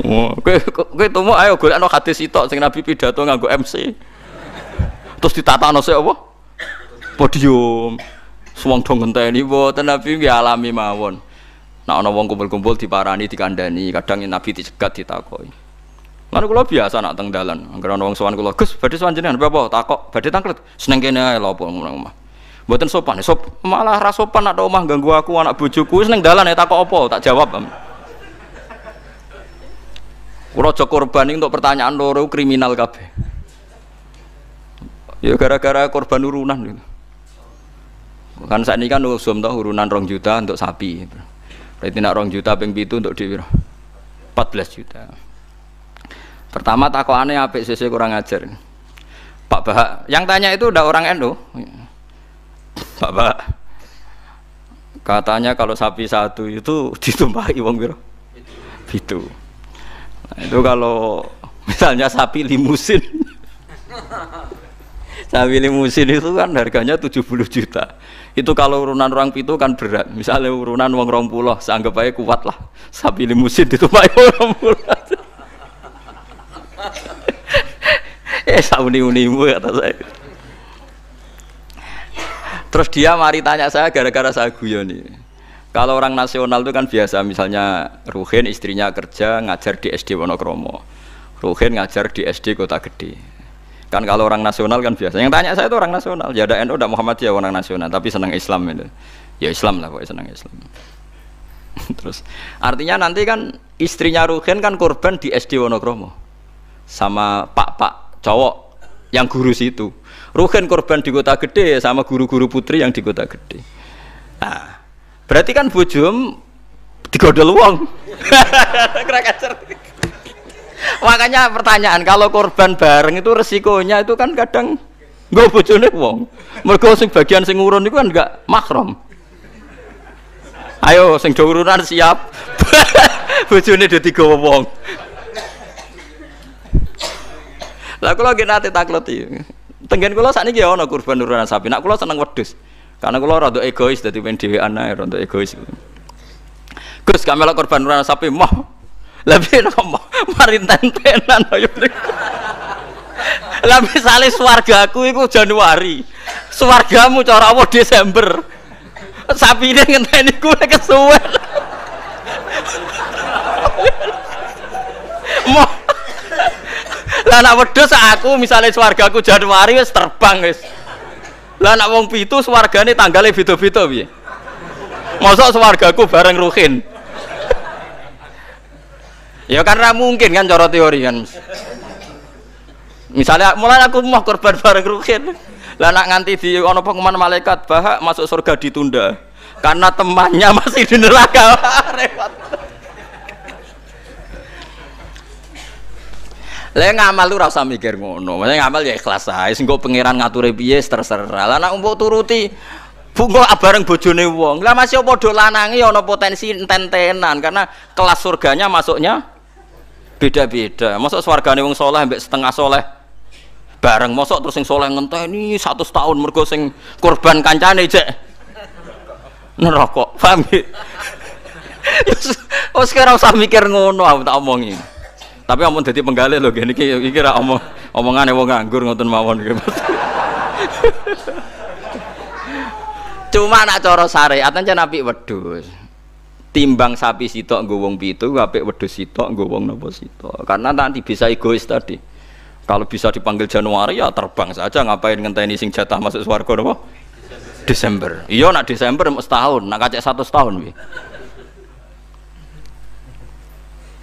Oh, kowe kowe tumo ayo golekno hadis sitok sing Nabi pidato nganggo MC. Terus ditatano sik apa? Podium. Suwang dong ngenteni mboten Nabi nggih alami mawon. Nek ana wong kumpul-kumpul diparani, dikandani, kadang Nabi dicegat ditakoi. Lan kula biasa nak teng dalan, anggere ana wong sowan kula, "Gus, badhe sowan jenengan apa takok, badhe tangklet." Seneng kene ae lho apa ngono omah. Mboten sopan, sop malah ra sopan nak omah ganggu aku anak bojoku seneng dalan ya takok apa, tak jawab. Am. Kulo aja korban untuk pertanyaan loro kriminal kabeh. Ya gara-gara korban urunan gitu. Kan saat ini kan usum tau urunan rong juta untuk sapi. Gitu. Berarti nak rong juta ping itu untuk di 14 juta. Pertama apa sih sih kurang ajar. Pak Bahak, yang tanya itu udah orang Endo. Pak Bahak. Katanya kalau sapi satu itu ditumpahi wong biro. Itu itu kalau misalnya sapi limusin sapi limusin itu kan harganya 70 juta itu kalau urunan orang pitu kan berat misalnya urunan uang rompuloh seanggap aja kuat lah sapi limusin itu pak rompuloh eh sauni unimu kata saya terus dia mari tanya saya gara-gara saya guyon nih kalau orang nasional itu kan biasa, misalnya Ruhin istrinya kerja ngajar di SD Wonokromo, Ruhin ngajar di SD Kota Gede. Kan kalau orang nasional kan biasa. Yang tanya saya itu orang nasional, ya ada NU, ada Muhammadiyah orang nasional, tapi senang Islam itu. Ya Islam lah pokoknya senang Islam. Terus artinya nanti kan istrinya Ruhin kan korban di SD Wonokromo sama pak-pak cowok yang guru situ. Ruhin korban di kota gede sama guru-guru putri yang di kota gede. Nah, berarti kan bujum digodol wong makanya pertanyaan kalau korban bareng itu resikonya itu kan kadang nggak bujune wong mereka sing bagian sing urun itu kan nggak makrom ayo sing siap bujune udah tiga wong lah kula nggih nanti takleti tenggen ini sakniki ya ana kurban urunan sapi nak kula seneng wedus karena kalau rada egois jadi pengen dewi anak rada egois. Gus kami lak korban rana sapi mah. Lebih nopo mari tenten-tenan ayo. Lah misale swargaku itu Januari. Swargamu cara mau Desember. sapi Sapine ngenteni gue kesuwen. Lah anak wedus aku misalnya swargaku Januari terbang guys. Lah anak wong pitu swargane tanggale beda-beda piye? Mosok swargaku bareng Ruhin. ya karena mungkin kan cara teori kan. Misalnya mulai aku mau korban bareng Ruhin. Lah anak nganti di ono pengumuman malaikat bahak masuk surga ditunda karena temannya masih di neraka. Repot. Lah ngamal lu ora mikir ngono. Maksudnya ngamal ya ikhlas ae. Sing pangeran ngature piye terserah. Lah nek mbok turuti Bungo ah bareng bojone wong. Lah masih do lanangi ana potensi enten-tenan karena kelas surganya masuknya beda-beda. Masuk swargane wong soleh mbek setengah soleh bareng mosok terus sing soleh ngenteni 100 tahun mergo sing korban kancane jek neraka paham ya wis ora usah mikir ngono aku tak omongi tapi omong jadi penggali loh gini iki iki ra omong omongane wong nganggur ngotot mawon gitu. Cuma nak cara syariat aja nabi wedus. Timbang sapi sitok nggo wong pitu, apik wedus sitok nggo wong nopo sitok. Karena nanti bisa egois tadi. Kalau bisa dipanggil Januari ya terbang saja ngapain ngenteni sing jatah masuk swarga napa? Desember. Iya nak Desember setahun, nak kacek satu setahun bi.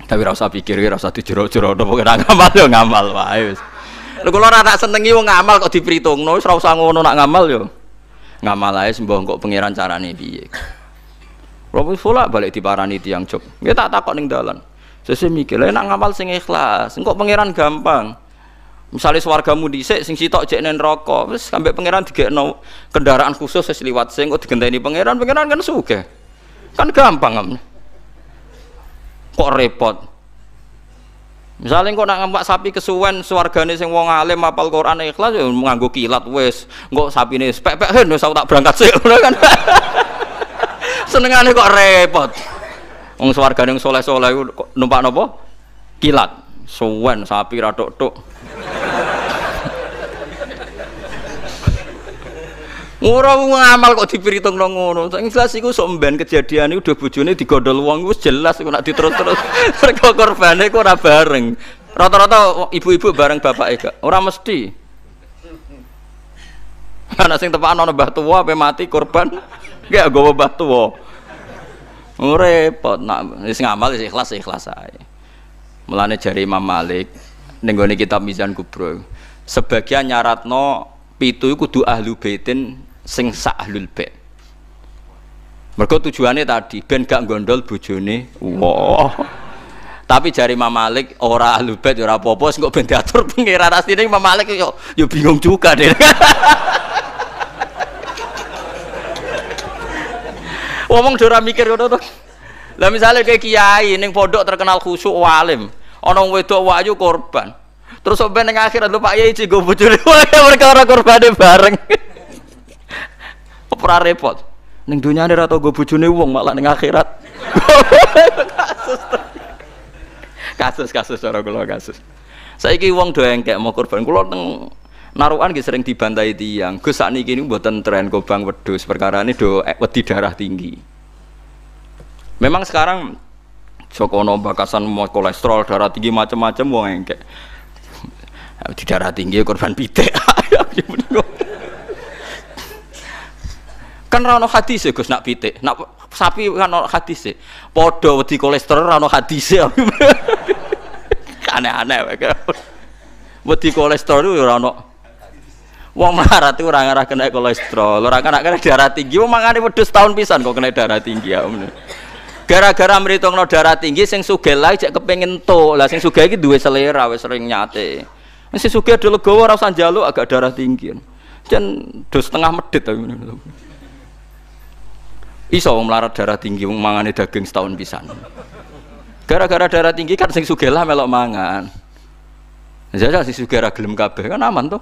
Tapi rasa pikir, rasa usah dijero-jero napa kena ngamal yo ngamal wae wis. Lha kula ora tak senengi wong ngamal kok dipritungno, wis ora usah ngono nak ngamal yo. Ngamal ae sembah kok pangeran carane piye. Robo pula balik di itu tiang cok Dia ya tak takut ning dalan. Sesuk mikir, lha ngamal sing ikhlas, kok pengiran gampang. Misalnya swargamu dhisik sing sitok cek neng rokok, sampai pengiran pangeran no kendaraan khusus sesi liwat sing kok digenteni pangeran, pangeran kan suke Kan gampang. amne kok repot misalnya kok nak ngempak sapi kesuwen suargane sing wong alim apal Quran ikhlas ya nganggo kilat wis sapi sapine pek-pek hen wis tak berangkat sik kan senengane kok repot wong suargane sing soleh-soleh numpak nopo kilat suwen sapi ra tok-tok Ora ngamal kok diperhitung nang ngono. Sing jelas iku sok mben kejadian iku do bojone digondol wong wis jelas kok nak diterus-terus. Mergo korbane kok ora bareng. Rata-rata ibu-ibu bareng bapake gak. Ora mesti. Ana sing tepakan ana mbah tuwa ape mati korban gak gowo mbah tuwa. Repot nak wis ngamal wis ikhlas ikhlas ae. Mulane jari Imam Malik ning kitab Mizan Kubro. Sebagian nyaratno pitu kudu ahlu baitin sing sahlul Bed, bait tujuannya tadi ben gak gondol bojone wow. tapi jari Imam ora ahlul bait ora apa-apa sing kok ben diatur pengiran asline Imam Malik yo yo bingung juga deh Omong dora mikir ngono to. Lah misale kayak kiai ning pondok terkenal khusuk walim, ana wedok wayu korban. Terus sampai ning akhirat lho Pak Yai cigo bojone ya, mereka ora korbane bareng. pura repot neng dunia ora tau gue bojone wong malah neng akhirat kasus kasus kasus cara kula kasus saiki wong do engkek mau kurban kula teng naruan gue sering dibantai tiang Gus sakniki niku mboten tren kobang wedhus ini do eh, wedi darah tinggi memang sekarang Jokono bakasan mau kolesterol darah tinggi macam-macam wong kayak di darah tinggi korban pitik kan rano hadis ya gus nak pitik nak sapi kan rano hadis ya podo di kolesterol rano hadis ya aneh-aneh wedi kolesterol itu ya rano Wong marah tuh orang arah kena kolesterol, orang kena kena darah tinggi. Wong itu wedus tahun pisan kok kena darah tinggi ya. Gara-gara meritung no darah tinggi, sing suge lagi cek kepengen to lah, sing suge itu dua selera, wes sering nyate. Sing suge dulu gue rasa jaluk agak darah tinggi. Jen dos setengah medit tapi. Ya, iso melarat darah tinggi mangane daging setahun pisan gara-gara darah tinggi kan sing sugih lah melok mangan jajal ya, ya, sing sugih ra gelem kabeh kan aman tuh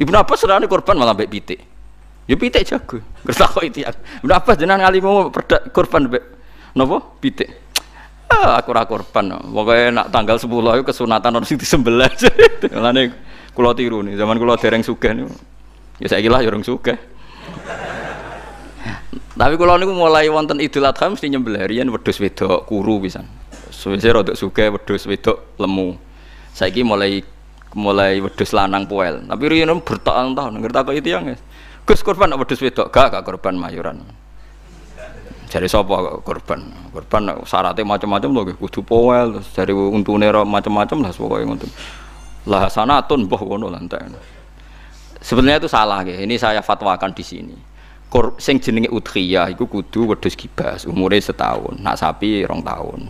Ibnu Abbas serane korban malah mbek pitik ya pitik jago ngertakok itu ya Ibnu Abbas jenengan ngalimu perda, korban mbek nopo pitik ah, aku ra korban Pokoke nak tanggal 10 itu kesunatan orang sing disembelih lane kula tiru nih zaman kula dereng sugih ya saya lah ya orang sugih tapi kalau niku mulai wonten Idul Adha mesti nyembelih riyen wedhus wedok kuru pisan. Suwise rodok sugih wedhus wedok lemu. Saiki mulai mulai wedhus lanang poel. Tapi riyen bertahun-tahun ngerti itu yang Gus korban wedhus wedok gak gak korban mayuran. Jadi sapa korban? Korban syaratnya macam-macam loh, kudu poel, terus dari untune macam-macam lah pokoknya ngoten. Lah sanatun mbah ngono lantai. Sebenarnya itu salah ya. Ini saya fatwakan di sini kor, sing jenenge udhiyah iku kudu wedhus kibas umure setahun nak sapi rong tahun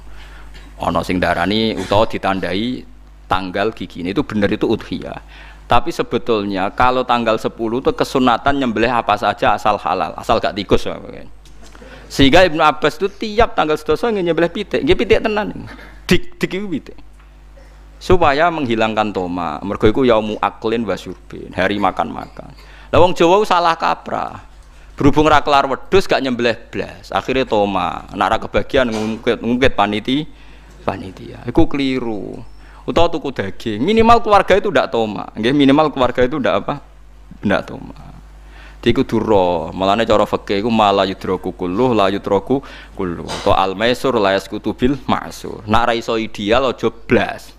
ana sing darani utawa ditandai tanggal gigi ini itu benar itu udhiyah tapi sebetulnya kalau tanggal 10 itu kesunatan nyembelih apa saja asal halal asal gak tikus sehingga Ibnu Abbas itu tiap tanggal sedoso nyembelih pitik nggih pitik tenan dik dik pitik supaya menghilangkan toma mergo iku yaumu aklin wasyurbin hari makan-makan lah wong Jawa salah kaprah berhubung ra kelar wedhus gak nyembelih blas akhirnya toma nak ra kebagian ngungkit ngungkit paniti panitia iku keliru utawa tuku daging minimal keluarga itu ndak toma nggih minimal keluarga itu ndak apa ndak toma aku duro, malahnya cara fakih, aku malah yudroku kulluh lah yudroku kulluh. To al maisur la yaskutu ma'sur. Nak raiso ideal ojo blas.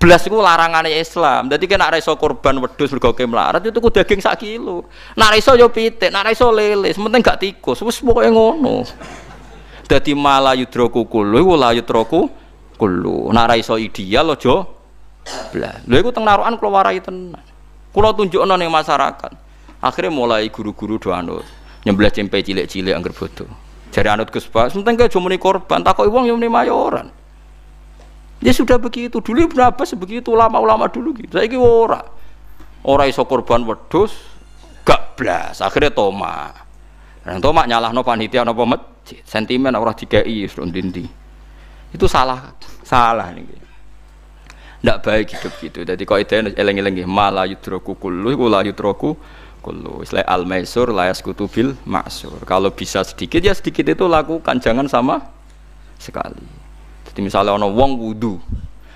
Belas itu larangan Islam. Jadi kena so korban wedus bergoke melarat itu ku daging sak kilo. Nak raiso yo pite, nak so lele, sementing gak tikus. Wis pokoke ngono. Dadi mala yudroku kulo, wala yudroku kulo. Nak so ideal jo, belas. Lha iku teng narukan kula warai tenan. Kula tunjukno ning masyarakat. Akhirnya mulai guru-guru do anut. Nyembelih cempe cilik-cilik angger bodoh. Jare anut kesepak, sementing ke jumeni korban, takoki wong yo muni mayoran. Ya sudah begitu. Dulu Ibnu Abbas begitu ulama-ulama dulu gitu. Saiki ora. Ora iso korban wedhus gak blas. Akhirnya toma. Dan toma nyalahno panitia napa masjid. Sentimen ora dikai ndi Itu salah salah niki. Ndak baik hidup gitu. Jadi kok ide eleng nggih malah yudroku kullu kula yudroku kullu. Istilah al maisur layas kutubil maksur. Kalau bisa sedikit ya sedikit itu lakukan jangan sama sekali. Jadi misalnya ono wong wudu,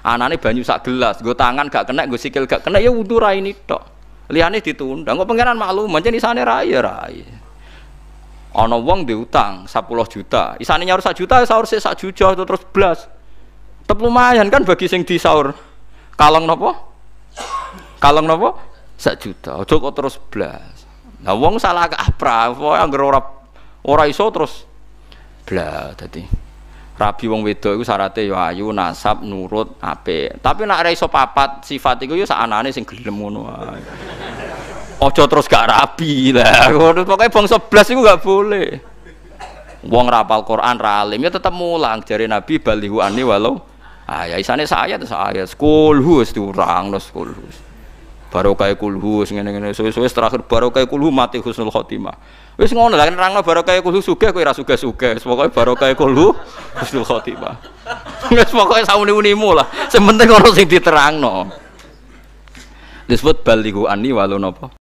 anane banyu sak gelas, gue tangan gak kena, gue sikil gak kena, ya wudu rai ini tok. Liane ditunda, gue malu. maklum, di sana rai ya rai. Ono wong diutang 10 juta, isane nyaur satu juta, ya sahur sih satu juta itu terus belas. Tep lumayan kan bagi sing di sahur. Kalong nopo? Kalong nopo? satu juta, cukup terus belas. Nah wong salah apa? wong ora ora iso terus belas tadi rabi wong wedok iku syaraté ya ayu, nasab, nurut, apik. Tapi nek ora iso papat sifat iku ya sakanane sing gelem ngono wae. Aja terus gak rabi lah. Pokoke bangsa blas iku gak boleh. Wong rapal Quran, ra alim ya tetep mulang jare Nabi balihu ani walau ayah ya isane saya terus ayat kulhus diurang terus kulhus barokah kulhu sing ngene-ngene suwe-suwe terakhir barokah kulhu mati husnul khotimah. Wis ngono lah kan nerangno barokah kulhu sugih kowe ora sugih-sugih, pokoke barokah kulhu husnul khotimah. Wis pokoke sauni-unimu lah, sing penting ono sing diterangno. Disebut balihu ani walau napa?